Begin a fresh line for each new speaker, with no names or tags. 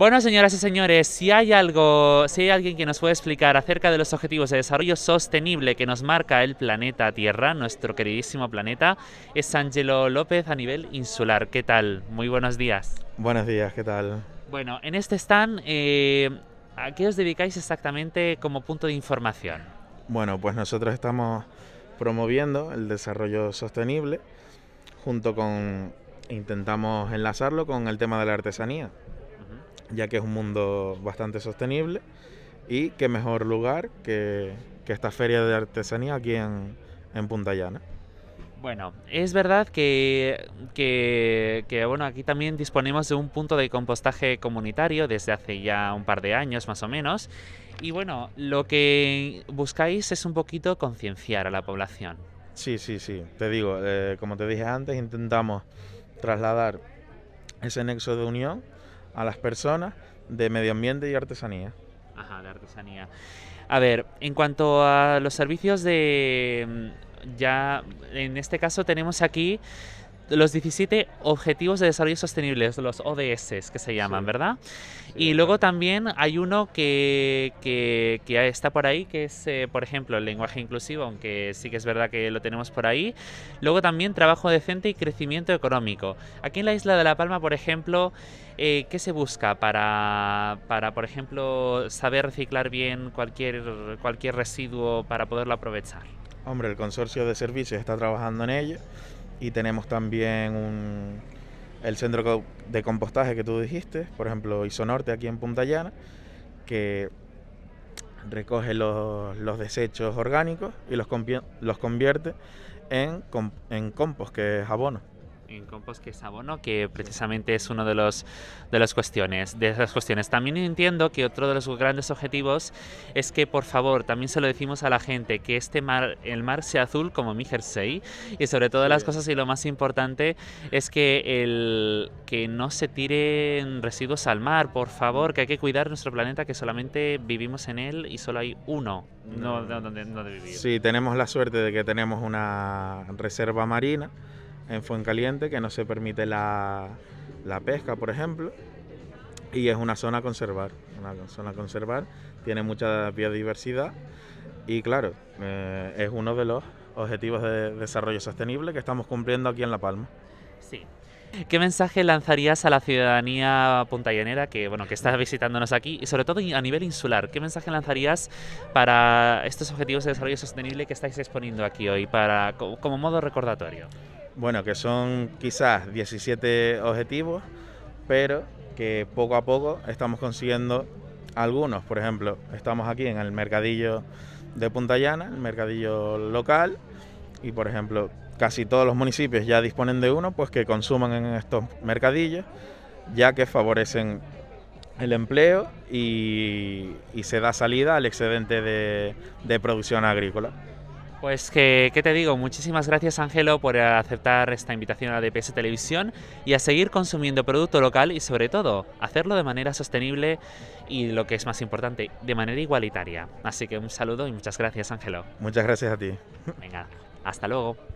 Bueno, señoras y señores, si hay algo, si hay alguien que nos puede explicar acerca de los objetivos de desarrollo sostenible que nos marca el planeta Tierra, nuestro queridísimo planeta, es Angelo López a nivel insular. ¿Qué tal? Muy buenos días.
Buenos días, ¿qué tal?
Bueno, en este stand, eh, ¿a qué os dedicáis exactamente como punto de información?
Bueno, pues nosotros estamos promoviendo el desarrollo sostenible junto con intentamos enlazarlo con el tema de la artesanía, ya que es un mundo bastante sostenible. Y qué mejor lugar que, esta feria de artesanía aquí en, en Punta Llana.
Bueno, es verdad que, que, bueno, aquí también disponemos de un punto de compostaje comunitario desde hace ya un par de años más o menos. Y bueno, lo que buscáis es un poquito concienciar a la población.
Sí, sí, sí. Te digo, eh, como te dije antes, intentamos trasladar ese nexo de unión a las personas de medio ambiente y artesanía.
Ajá, de artesanía.
A ver, en
cuanto a los servicios de... Mm, ya, en este caso tenemos aquí los 17 Objetivos de Desarrollo Sostenible, los ODS que se llaman, ¿verdad? y luego también hay uno que, que, está por ahí, que es, eh, por ejemplo, el lenguaje inclusivo, aunque sí que es verdad que lo tenemos por ahí. Luego también trabajo decente y crecimiento económico. Aquí en la isla de La Palma, por ejemplo, eh, ¿qué se busca para, para, por ejemplo, saber reciclar bien cualquier, cualquier residuo para poderlo aprovechar?
Hombre, el consorcio de servicios está trabajando en ello y tenemos también un, el centro de compostaje que tú dijiste, por ejemplo, Isonorte aquí en Punta Llana, que recoge los, desechos orgánicos y los, los convierte en, en compost, que es abono
en compost que es abono, que precisamente es una de, los, de, las cuestiones, de esas cuestiones. También entiendo que otro de los grandes objetivos es que, por favor, también se lo decimos a la gente, que este mar, el mar sea azul como mi jersey, y sobre todas las cosas, y lo más importante es que, el, que no se tiren residuos al mar, por favor, que hay que cuidar nuestro planeta, que solamente vivimos en él y solo hay uno no, no, vivir.
Sí, tenemos la suerte de que tenemos una reserva marina en Fuencaliente que no se permite la, la pesca, por ejemplo, y es una zona a conservar, una zona a conservar, tiene mucha biodiversidad y claro, eh, es uno de los objetivos de desarrollo sostenible que estamos cumpliendo aquí en La Palma.
Sí. ¿Qué mensaje lanzarías a la ciudadanía puntayanera que bueno que está visitándonos aquí y sobre todo a nivel insular? ¿Qué mensaje lanzarías para estos objetivos de desarrollo sostenible que estáis exponiendo aquí hoy para como modo recordatorio?
bueno, que son quizás 17 objetivos, pero que poco a poco estamos consiguiendo algunos. Por ejemplo, estamos aquí en el mercadillo de Punta Llana, el mercadillo local, y por ejemplo, casi todos los municipios ya disponen de uno, pues que consuman en estos mercadillos, ya que favorecen el empleo y, se da salida al excedente de producción agrícola.
Pues que, ¿qué te digo? Muchísimas gracias Ángelo por aceptar esta invitación a DPS Televisión y a seguir consumiendo producto local y sobre todo hacerlo de manera sostenible y lo que es más importante, de manera igualitaria. Así que un saludo y muchas gracias Ángelo.
Muchas gracias a ti.
Venga, hasta luego.